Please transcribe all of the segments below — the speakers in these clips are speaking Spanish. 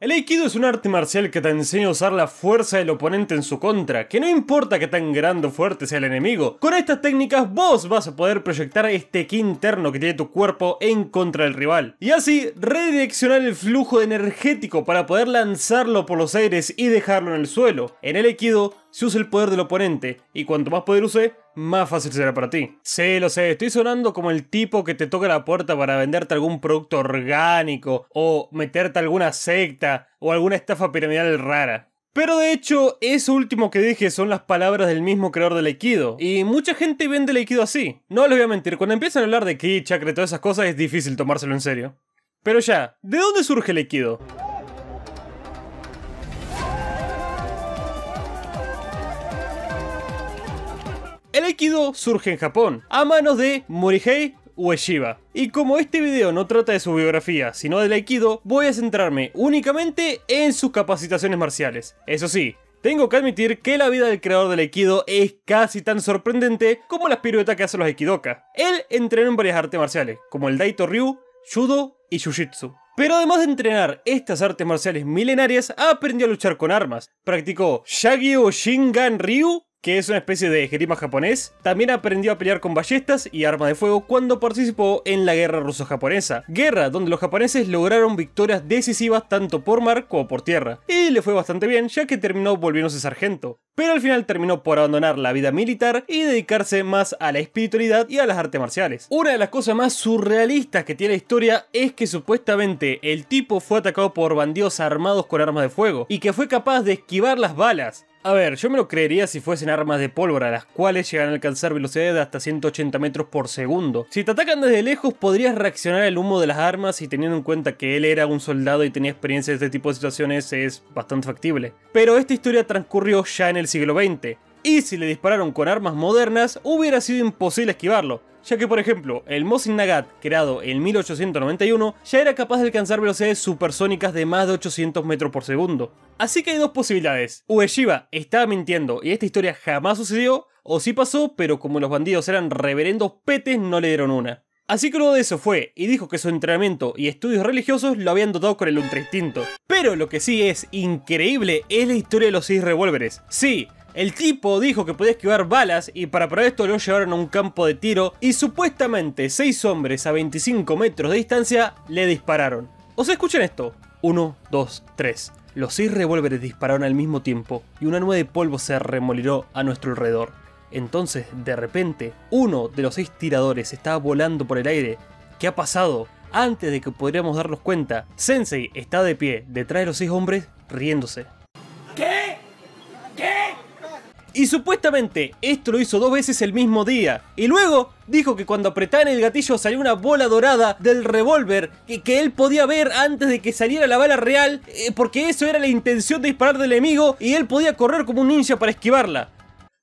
El Aikido es un arte marcial que te enseña a usar la fuerza del oponente en su contra, que no importa que tan grande o fuerte sea el enemigo. Con estas técnicas vos vas a poder proyectar este ki interno que tiene tu cuerpo en contra del rival. Y así redireccionar el flujo energético para poder lanzarlo por los aires y dejarlo en el suelo. En el Aikido se usa el poder del oponente, y cuanto más poder use, más fácil será para ti. Sí, lo sé, estoy sonando como el tipo que te toca la puerta para venderte algún producto orgánico, o meterte alguna secta, o alguna estafa piramidal rara. Pero de hecho, eso último que dije son las palabras del mismo creador del Aikido. Y mucha gente vende el Aikido así. No les voy a mentir, cuando empiezan a hablar de ki, chakra y todas esas cosas es difícil tomárselo en serio. Pero ya, ¿de dónde surge el Aikido? Aikido surge en Japón, a manos de Morihei Ueshiba. Y como este video no trata de su biografía, sino del Aikido, voy a centrarme únicamente en sus capacitaciones marciales. Eso sí, tengo que admitir que la vida del creador del Aikido es casi tan sorprendente como las piruetas que hacen los Aikidoka. Él entrenó en varias artes marciales, como el Daito Ryu, Judo y Jujitsu. Pero además de entrenar estas artes marciales milenarias, aprendió a luchar con armas. Practicó o Shingan Ryu que es una especie de esgrima japonés, también aprendió a pelear con ballestas y armas de fuego cuando participó en la guerra ruso-japonesa, guerra donde los japoneses lograron victorias decisivas tanto por mar como por tierra, y le fue bastante bien ya que terminó volviéndose sargento, pero al final terminó por abandonar la vida militar y dedicarse más a la espiritualidad y a las artes marciales. Una de las cosas más surrealistas que tiene la historia es que supuestamente el tipo fue atacado por bandidos armados con armas de fuego y que fue capaz de esquivar las balas, a ver, yo me lo creería si fuesen armas de pólvora, las cuales llegan a alcanzar velocidades de hasta 180 metros por segundo. Si te atacan desde lejos, podrías reaccionar al humo de las armas y teniendo en cuenta que él era un soldado y tenía experiencia de este tipo de situaciones, es bastante factible. Pero esta historia transcurrió ya en el siglo XX, y si le dispararon con armas modernas hubiera sido imposible esquivarlo, ya que por ejemplo el Mosin Nagant creado en 1891 ya era capaz de alcanzar velocidades supersónicas de más de 800 metros por segundo. Así que hay dos posibilidades, Ueshiba estaba mintiendo y esta historia jamás sucedió, o sí pasó, pero como los bandidos eran reverendos petes no le dieron una. Así que luego de eso fue y dijo que su entrenamiento y estudios religiosos lo habían dotado con el ultra instinto. Pero lo que sí es increíble es la historia de los seis revólveres. Sí, el tipo dijo que podía esquivar balas y para probar esto lo llevaron a un campo de tiro y supuestamente seis hombres a 25 metros de distancia le dispararon. O escuchan escuchen esto. 1, 2, 3. Los seis revólveres dispararon al mismo tiempo y una nube de polvo se remoliró a nuestro alrededor. Entonces, de repente, uno de los seis tiradores estaba volando por el aire. ¿Qué ha pasado? Antes de que podríamos darnos cuenta, Sensei está de pie detrás de los seis hombres riéndose. Y supuestamente esto lo hizo dos veces el mismo día. Y luego dijo que cuando apretaban el gatillo salió una bola dorada del revólver que, que, él podía ver antes de que saliera la bala real eh, porque eso era la intención de disparar del enemigo y él podía correr como un ninja para esquivarla.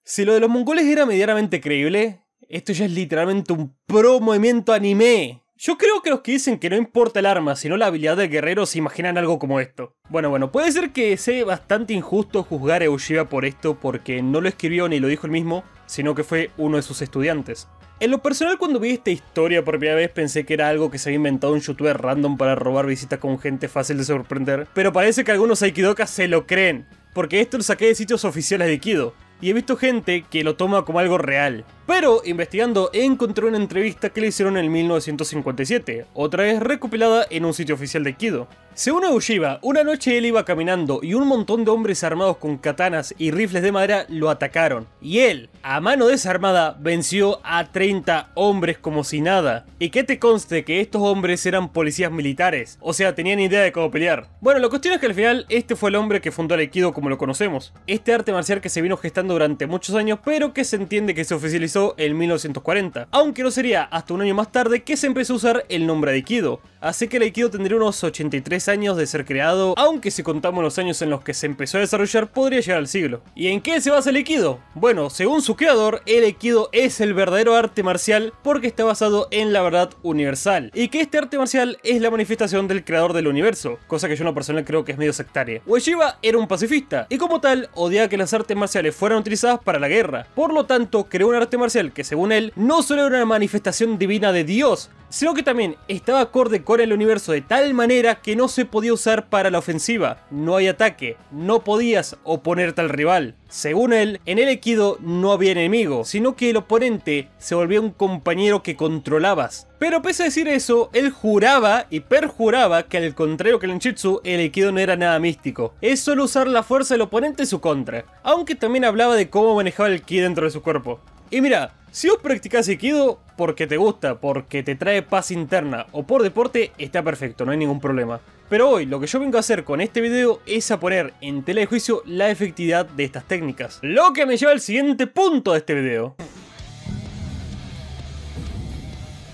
Si lo de los mongoles era medianamente creíble, esto ya es literalmente un pro movimiento anime. Yo creo que los que dicen que no importa el arma, sino la habilidad del guerrero, se imaginan algo como esto. Bueno, bueno, puede ser que sea bastante injusto juzgar a Ushiba por esto porque no lo escribió ni lo dijo él mismo, sino que fue uno de sus estudiantes. En lo personal, cuando vi esta historia por primera vez, pensé que era algo que se había inventado un youtuber random para robar visitas con gente fácil de sorprender, pero parece que algunos aikidokas se lo creen, porque esto lo saqué de sitios oficiales de Kido, y he visto gente que lo toma como algo real. Pero investigando encontró una entrevista que le hicieron en 1957, otra vez recopilada en un sitio oficial de Kido. Según Ushiba, una noche él iba caminando y un montón de hombres armados con katanas y rifles de madera lo atacaron. Y él, a mano desarmada, venció a 30 hombres como si nada. Y que te conste que estos hombres eran policías militares, o sea, tenían idea de cómo pelear. Bueno, la cuestión es que al final este fue el hombre que fundó el Aikido como lo conocemos. Este arte marcial que se vino gestando durante muchos años, pero que se entiende que se oficializó en 1940, aunque no sería hasta un año más tarde que se empezó a usar el nombre de Aikido, así que el Aikido tendría unos 83 años de ser creado, aunque si contamos los años en los que se empezó a desarrollar podría llegar al siglo. ¿Y en qué se basa el Aikido? Bueno, según su creador, el Aikido es el verdadero arte marcial porque está basado en la verdad universal, y que este arte marcial es la manifestación del creador del universo, cosa que yo en lo creo que es medio sectaria. Ueshiba era un pacifista, y como tal odiaba que las artes marciales fueran utilizadas para la guerra, por lo tanto creó un arte marcial que según él no solo era una manifestación divina de Dios, sino que también estaba acorde con el universo de tal manera que no se podía usar para la ofensiva, no hay ataque, no podías oponerte al rival. Según él, en el Equido no había enemigo, sino que el oponente se volvía un compañero que controlabas. Pero pese a decir eso, él juraba y perjuraba que al contrario que el Enchitsu, el Aikido no era nada místico. Es solo usar la fuerza del oponente en su contra. Aunque también hablaba de cómo manejaba el ki dentro de su cuerpo. Y mira, si vos practicás Aikido porque te gusta, porque te trae paz interna o por deporte, está perfecto, no hay ningún problema. Pero hoy lo que yo vengo a hacer con este video es a poner en tela de juicio la efectividad de estas técnicas. Lo que me lleva al siguiente punto de este video.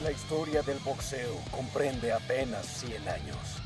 La historia del boxeo comprende apenas 100 años.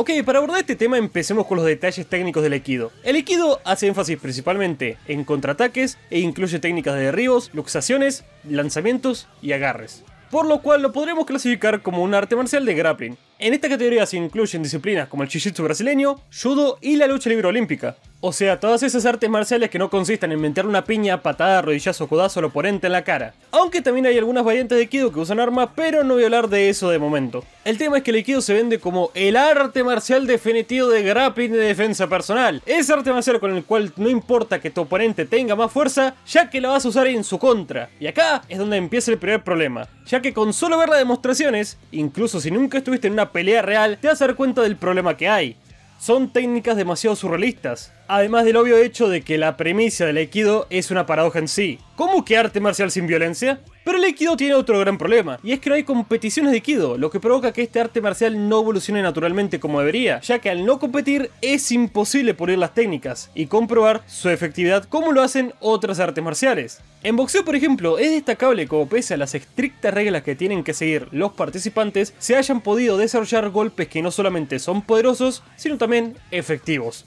Ok, para abordar este tema empecemos con los detalles técnicos del Aikido. El equido hace énfasis principalmente en contraataques e incluye técnicas de derribos, luxaciones, lanzamientos y agarres. Por lo cual lo podremos clasificar como un arte marcial de grappling. En esta categoría se incluyen disciplinas como el jiu-jitsu brasileño, judo y la lucha libre olímpica. O sea, todas esas artes marciales que no consisten en meter una piña, patada, rodillazo, codazo al oponente en la cara. Aunque también hay algunas variantes de Kido que usan armas, pero no voy a hablar de eso de momento. El tema es que el kido se vende como el arte marcial definitivo de grappling de defensa personal. Es arte marcial con el cual no importa que tu oponente tenga más fuerza, ya que la vas a usar en su contra. Y acá es donde empieza el primer problema, ya que con solo ver las demostraciones, incluso si nunca estuviste en una pelea real, te vas a dar cuenta del problema que hay. Son técnicas demasiado surrealistas, Además del obvio hecho de que la premisa del Aikido es una paradoja en sí. ¿Cómo que arte marcial sin violencia? Pero el Aikido tiene otro gran problema, y es que no hay competiciones de Aikido, lo que provoca que este arte marcial no evolucione naturalmente como debería, ya que al no competir es imposible poner las técnicas y comprobar su efectividad como lo hacen otras artes marciales. En boxeo, por ejemplo, es destacable como pese a las estrictas reglas que tienen que seguir los participantes, se hayan podido desarrollar golpes que no solamente son poderosos, sino también efectivos.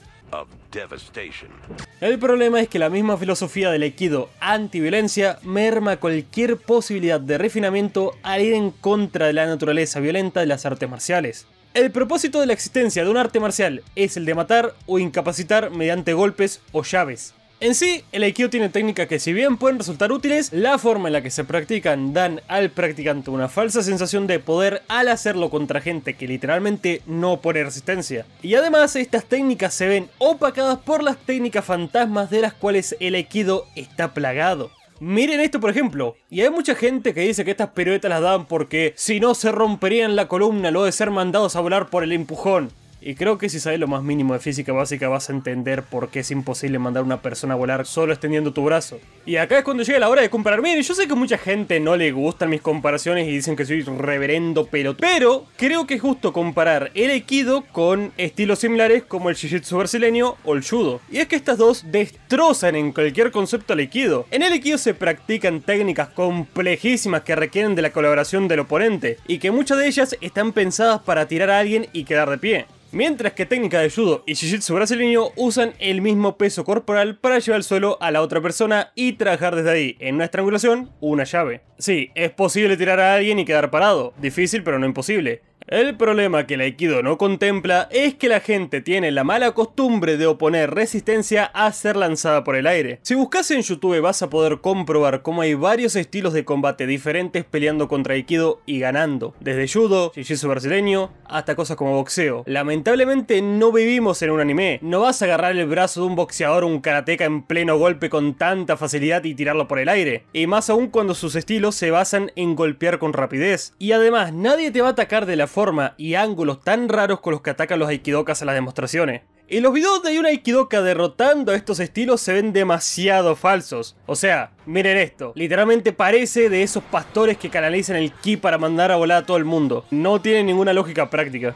El problema es que la misma filosofía del Aikido antiviolencia merma cualquier posibilidad de refinamiento al ir en contra de la naturaleza violenta de las artes marciales. El propósito de la existencia de un arte marcial es el de matar o incapacitar mediante golpes o llaves. En sí, el Aikido tiene técnicas que si bien pueden resultar útiles, la forma en la que se practican dan al practicante una falsa sensación de poder al hacerlo contra gente que literalmente no pone resistencia. Y además estas técnicas se ven opacadas por las técnicas fantasmas de las cuales el Aikido está plagado. Miren esto por ejemplo, y hay mucha gente que dice que estas piruetas las dan porque si no se romperían la columna lo de ser mandados a volar por el empujón. Y creo que si sabes lo más mínimo de física básica vas a entender por qué es imposible mandar a una persona a volar solo extendiendo tu brazo. Y acá es cuando llega la hora de comparar. Miren, yo sé que mucha gente no le gustan mis comparaciones y dicen que soy reverendo pero, Pero creo que es justo comparar el Aikido con estilos similares como el Jiu-Jitsu brasileño o el Judo. Y es que estas dos destrozan en cualquier concepto al equido. En el Aikido se practican técnicas complejísimas que requieren de la colaboración del oponente. Y que muchas de ellas están pensadas para tirar a alguien y quedar de pie. Mientras que técnica de judo y jiu-jitsu brasileño usan el mismo peso corporal para llevar al suelo a la otra persona y trabajar desde ahí, en una estrangulación, una llave. Sí, es posible tirar a alguien y quedar parado, difícil pero no imposible. El problema que el Aikido no contempla es que la gente tiene la mala costumbre de oponer resistencia a ser lanzada por el aire. Si buscas en YouTube vas a poder comprobar cómo hay varios estilos de combate diferentes peleando contra Aikido y ganando, desde judo, jiu-jitsu brasileño, hasta cosas como boxeo. Lamentablemente no vivimos en un anime, no vas a agarrar el brazo de un boxeador o un karateca en pleno golpe con tanta facilidad y tirarlo por el aire, y más aún cuando sus estilos se basan en golpear con rapidez. Y además, nadie te va a atacar de la forma y ángulos tan raros con los que atacan los aikidokas en las demostraciones. Y los videos de una Aikidoka derrotando a estos estilos se ven demasiado falsos. O sea, miren esto. Literalmente parece de esos pastores que canalizan el ki para mandar a volar a todo el mundo. No tiene ninguna lógica práctica.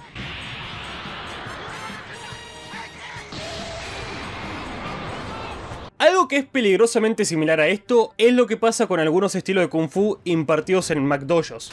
Algo que es peligrosamente similar a esto es lo que pasa con algunos estilos de Kung Fu impartidos en McDojos.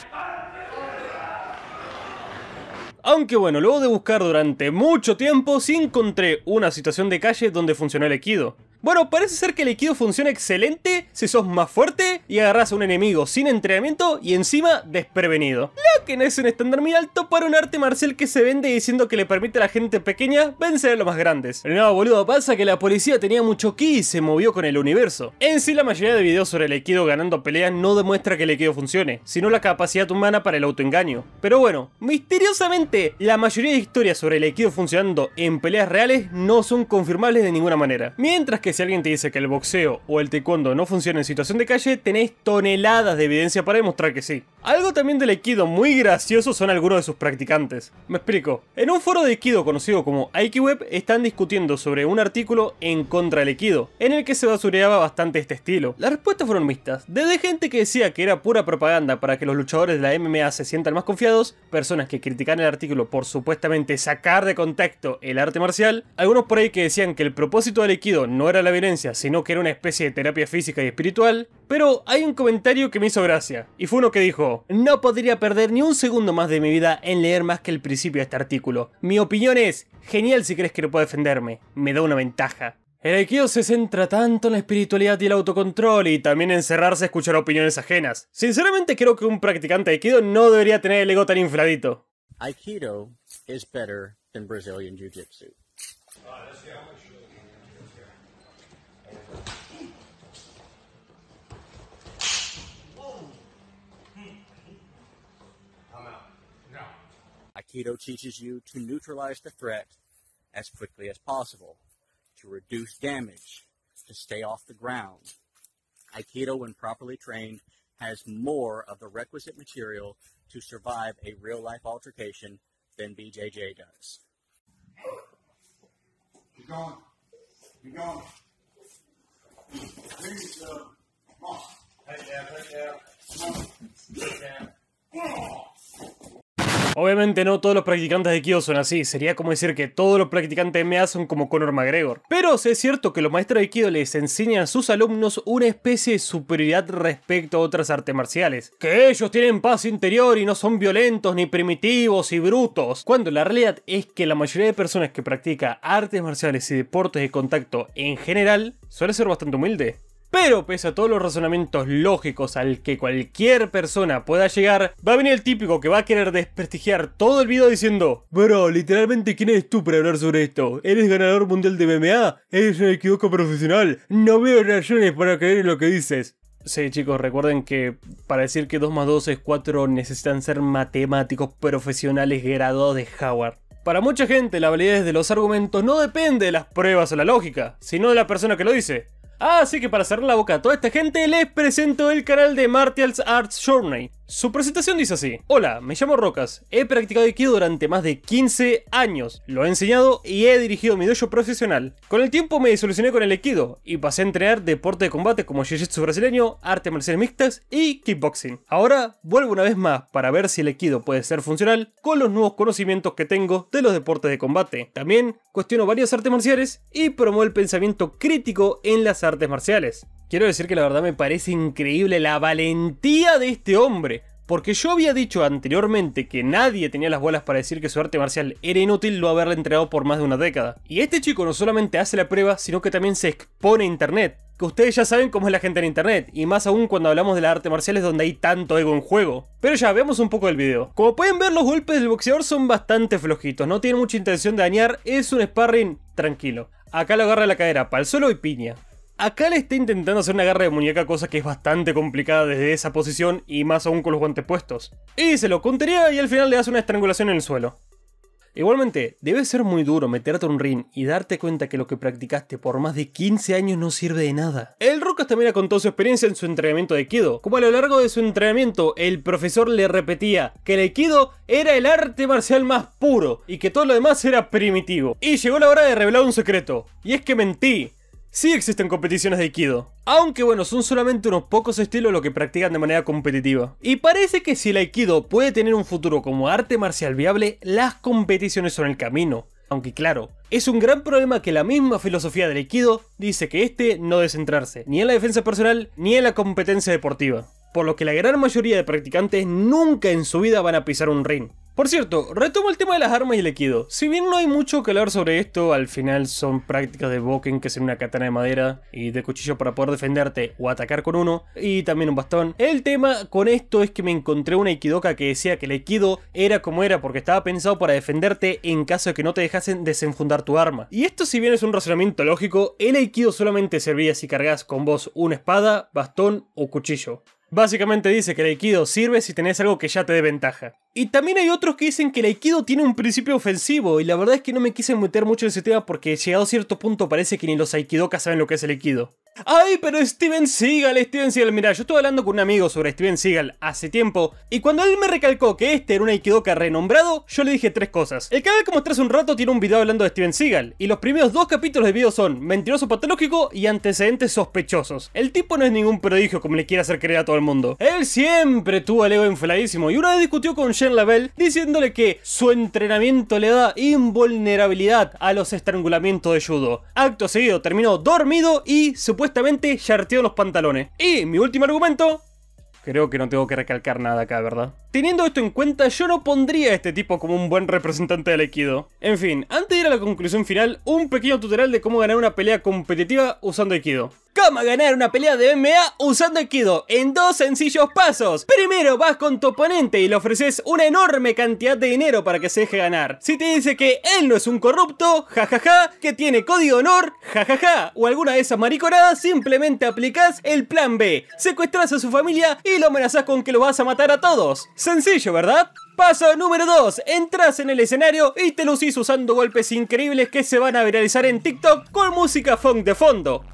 Aunque bueno, luego de buscar durante mucho tiempo, sí encontré una situación de calle donde funcionó el equido. Bueno, parece ser que el Aikido funciona excelente si sos más fuerte y agarras a un enemigo sin entrenamiento y encima desprevenido. Lo que no es un estándar muy alto para un arte marcial que se vende diciendo que le permite a la gente pequeña vencer a los más grandes. El nuevo boludo, pasa que la policía tenía mucho ki y se movió con el universo. En sí, la mayoría de videos sobre el Aikido ganando peleas no demuestra que el Aikido funcione, sino la capacidad humana para el autoengaño. Pero bueno, misteriosamente, la mayoría de historias sobre el Aikido funcionando en peleas reales no son confirmables de ninguna manera. Mientras que si alguien te dice que el boxeo o el taekwondo no funciona en situación de calle, tenés toneladas de evidencia para demostrar que sí. Algo también del Aikido muy gracioso son algunos de sus practicantes. Me explico. En un foro de Aikido conocido como AikiWeb están discutiendo sobre un artículo en contra del Aikido, en el que se basureaba bastante este estilo. Las respuestas fueron mixtas, desde gente que decía que era pura propaganda para que los luchadores de la MMA se sientan más confiados, personas que critican el artículo por supuestamente sacar de contacto el arte marcial, algunos por ahí que decían que el propósito del Aikido no era la violencia, sino que era una especie de terapia física y espiritual, pero hay un comentario que me hizo gracia, y fue uno que dijo, no podría perder ni un segundo más de mi vida en leer más que el principio de este artículo. Mi opinión es, genial si crees que no puedo defenderme, me da una ventaja. El Aikido se centra tanto en la espiritualidad y el autocontrol y también en cerrarse a escuchar opiniones ajenas. Sinceramente creo que un practicante de Aikido no debería tener el ego tan infladito. Aikido is better than Brazilian Jiu-Jitsu. Aikido teaches you to neutralize the threat as quickly as possible, to reduce damage, to stay off the ground. Aikido, when properly trained, has more of the requisite material to survive a real life altercation than BJJ does. You're going. You're going. Uh, come on. Lay down, lay down. Come on. down. Obviamente no todos los practicantes de Kido son así, sería como decir que todos los practicantes de MMA son como Conor McGregor. Pero sí es cierto que los maestros de Kido les enseñan a sus alumnos una especie de superioridad respecto a otras artes marciales. Que ellos tienen paz interior y no son violentos, ni primitivos y brutos. Cuando la realidad es que la mayoría de personas que practica artes marciales y deportes de contacto en general suele ser bastante humilde. Pero pese a todos los razonamientos lógicos al que cualquier persona pueda llegar, va a venir el típico que va a querer desprestigiar todo el video diciendo Bro, literalmente ¿quién eres tú para hablar sobre esto? ¿Eres ganador mundial de MMA? ¿Eres un equivoco profesional? No veo razones para creer en lo que dices. Sí, chicos, recuerden que para decir que 2 más 2 es 4 necesitan ser matemáticos profesionales graduados de Howard. Para mucha gente, la validez de los argumentos no depende de las pruebas o la lógica, sino de la persona que lo dice. Así que para cerrar la boca a toda esta gente, les presento el canal de Martial Arts Journey. Su presentación dice así, hola, me llamo Rocas, he practicado Aikido durante más de 15 años, lo he enseñado y he dirigido mi dojo profesional. Con el tiempo me disolucioné con el Aikido y pasé a entrenar deporte de combate como Jiu-Jitsu brasileño, arte marciales mixtas y kickboxing. Ahora vuelvo una vez más para ver si el Aikido puede ser funcional con los nuevos conocimientos que tengo de los deportes de combate. También cuestiono varias artes marciales y promuevo el pensamiento crítico en las artes marciales. Quiero decir que la verdad me parece increíble la valentía de este hombre. Porque yo había dicho anteriormente que nadie tenía las bolas para decir que su arte marcial era inútil lo haberle entrenado por más de una década. Y este chico no solamente hace la prueba, sino que también se expone a internet. Que ustedes ya saben cómo es la gente en internet, y más aún cuando hablamos de arte marcial es donde hay tanto ego en juego. Pero ya, veamos un poco el video. Como pueden ver, los golpes del boxeador son bastante flojitos, no tiene mucha intención de dañar, es un sparring tranquilo. Acá lo agarra la cadera, el suelo y piña. Acá le está intentando hacer una garra de muñeca, cosa que es bastante complicada desde esa posición y más aún con los guantes puestos. Y se lo contaría, y al final le hace una estrangulación en el suelo. Igualmente, debe ser muy duro meterte a un ring y darte cuenta que lo que practicaste por más de 15 años no sirve de nada. El Rocas también contó su experiencia en su entrenamiento de Kido. Como a lo largo de su entrenamiento, el profesor le repetía que el Kido era el arte marcial más puro y que todo lo demás era primitivo. Y llegó la hora de revelar un secreto, y es que mentí. Sí existen competiciones de Aikido, aunque bueno, son solamente unos pocos estilos los que practican de manera competitiva. Y parece que si el Aikido puede tener un futuro como arte marcial viable, las competiciones son el camino. Aunque claro, es un gran problema que la misma filosofía del Aikido dice que este no debe centrarse ni en la defensa personal ni en la competencia deportiva. Por lo que la gran mayoría de practicantes nunca en su vida van a pisar un ring. Por cierto, retomo el tema de las armas y el equido. Si bien no hay mucho que hablar sobre esto, al final son prácticas de Boken que es una katana de madera y de cuchillo para poder defenderte o atacar con uno y también un bastón. El tema con esto es que me encontré una Ikidoka que decía que el equido era como era porque estaba pensado para defenderte en caso de que no te dejasen desenfundar tu arma. Y esto si bien es un razonamiento lógico, el Aikido solamente servía si cargas con vos una espada, bastón o cuchillo. Básicamente dice que el aikido sirve si tenés algo que ya te dé ventaja. Y también hay otros que dicen que el aikido tiene un principio ofensivo, y la verdad es que no me quise meter mucho en ese tema porque llegado a cierto punto parece que ni los aikidokas saben lo que es el aikido. Ay, pero Steven Seagal, Steven Seagal. Mira, yo estuve hablando con un amigo sobre Steven Seagal hace tiempo. Y cuando él me recalcó que este era un Aikidoka renombrado, yo le dije tres cosas. El canal que mostré hace un rato tiene un video hablando de Steven Seagal. Y los primeros dos capítulos del video son Mentiroso Patológico y Antecedentes Sospechosos. El tipo no es ningún prodigio como le quiere hacer creer a todo el mundo. Él siempre tuvo el ego infladísimo. Y una vez discutió con Jean Lavelle diciéndole que su entrenamiento le da invulnerabilidad a los estrangulamientos de judo. Acto seguido terminó dormido y supuestamente supuestamente yarteó los pantalones. Y mi último argumento, creo que no tengo que recalcar nada acá, ¿verdad? Teniendo esto en cuenta, yo no pondría a este tipo como un buen representante del Equido. En fin, antes de ir a la conclusión final, un pequeño tutorial de cómo ganar una pelea competitiva usando Equido. ¿Cómo ganar una pelea de MMA usando Equido En dos sencillos pasos. Primero vas con tu oponente y le ofreces una enorme cantidad de dinero para que se deje ganar. Si te dice que él no es un corrupto, jajaja, que tiene código honor, jajaja, o alguna de esas mariconadas, simplemente aplicas el plan B. Secuestras a su familia y lo amenazas con que lo vas a matar a todos. Sencillo, ¿verdad? Paso número 2. Entras en el escenario y te lucís usando golpes increíbles que se van a viralizar en TikTok con música funk de fondo.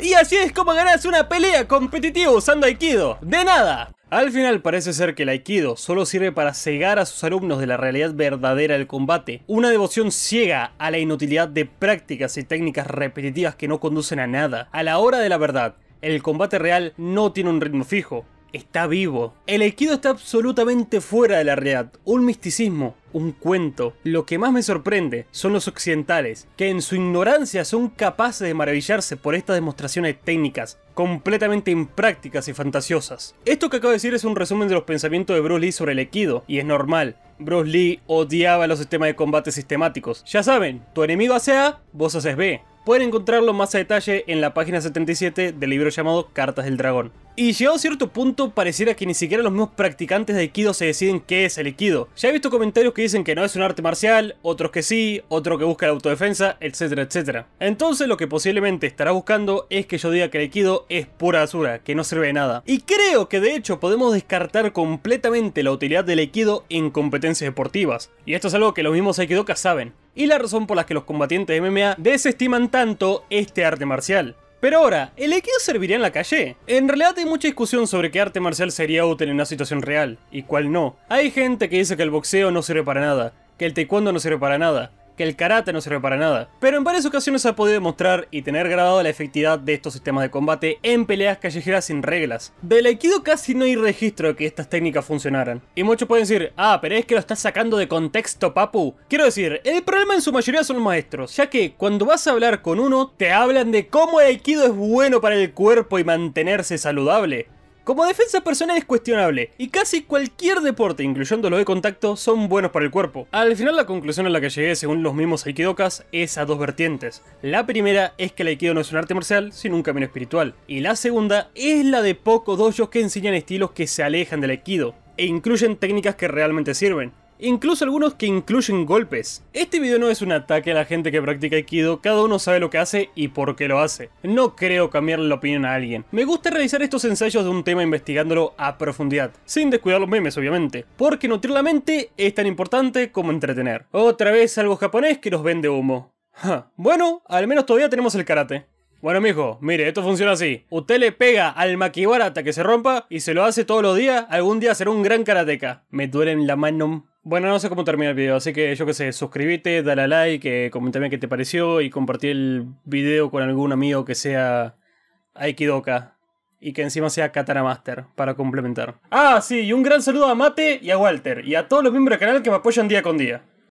Y así es como ganas una pelea competitiva usando Aikido. De nada. Al final parece ser que el Aikido solo sirve para cegar a sus alumnos de la realidad verdadera del combate, una devoción ciega a la inutilidad de prácticas y técnicas repetitivas que no conducen a nada. A la hora de la verdad, el combate real no tiene un ritmo fijo, está vivo. El Aikido está absolutamente fuera de la realidad, un misticismo, un cuento. Lo que más me sorprende son los occidentales, que en su ignorancia son capaces de maravillarse por estas demostraciones técnicas, completamente imprácticas y fantasiosas. Esto que acabo de decir es un resumen de los pensamientos de Bruce Lee sobre el Aikido, y es normal. Bruce Lee odiaba los sistemas de combate sistemáticos. Ya saben, tu enemigo hace A, vos haces B. Pueden encontrarlo más a detalle en la página 77 del libro llamado Cartas del Dragón. Y llegado a cierto punto, pareciera que ni siquiera los mismos practicantes de Aikido se deciden qué es el Aikido. Ya he visto comentarios que dicen que no es un arte marcial, otros que sí, otro que busca la autodefensa, etcétera, etcétera. Entonces lo que posiblemente estará buscando es que yo diga que el Aikido es pura basura, que no sirve de nada. Y creo que de hecho podemos descartar completamente la utilidad del Aikido en competencias deportivas. Y esto es algo que los mismos Aikidokas saben y la razón por la que los combatientes de MMA desestiman tanto este arte marcial. Pero ahora, ¿el Aikido serviría en la calle? En realidad hay mucha discusión sobre qué arte marcial sería útil en una situación real y cuál no. Hay gente que dice que el boxeo no sirve para nada, que el taekwondo no sirve para nada, el karate no sirve para nada. Pero en varias ocasiones ha podido demostrar y tener grabado la efectividad de estos sistemas de combate en peleas callejeras sin reglas. Del Aikido casi no hay registro de que estas técnicas funcionaran. Y muchos pueden decir, ah, pero es que lo estás sacando de contexto, papu. Quiero decir, el problema en su mayoría son los maestros, ya que cuando vas a hablar con uno, te hablan de cómo el Aikido es bueno para el cuerpo y mantenerse saludable. Como defensa personal es cuestionable, y casi cualquier deporte, incluyendo lo de contacto, son buenos para el cuerpo. Al final la conclusión a la que llegué, según los mismos aikidokas, es a dos vertientes. La primera es que el aikido no es un arte marcial, sino un camino espiritual. Y la segunda es la de pocos dojos que enseñan estilos que se alejan del aikido, e incluyen técnicas que realmente sirven incluso algunos que incluyen golpes. Este video no es un ataque a la gente que practica Aikido, cada uno sabe lo que hace y por qué lo hace. No creo cambiarle la opinión a alguien. Me gusta realizar estos ensayos de un tema investigándolo a profundidad, sin descuidar los memes obviamente, porque nutrir la mente es tan importante como entretener. Otra vez algo japonés que nos vende humo. Bueno, al menos todavía tenemos el karate. Bueno, mijo, mire, esto funciona así. Usted le pega al maquibara hasta que se rompa y se lo hace todos los días. Algún día será un gran karateca. Me duele en la mano. Bueno, no sé cómo termina el video, así que yo que sé, suscríbete, dale a like, eh, comentame qué te pareció y compartí el video con algún amigo que sea Aikidoka y que encima sea Katana Master para complementar. Ah, sí, y un gran saludo a Mate y a Walter y a todos los miembros del canal que me apoyan día con día.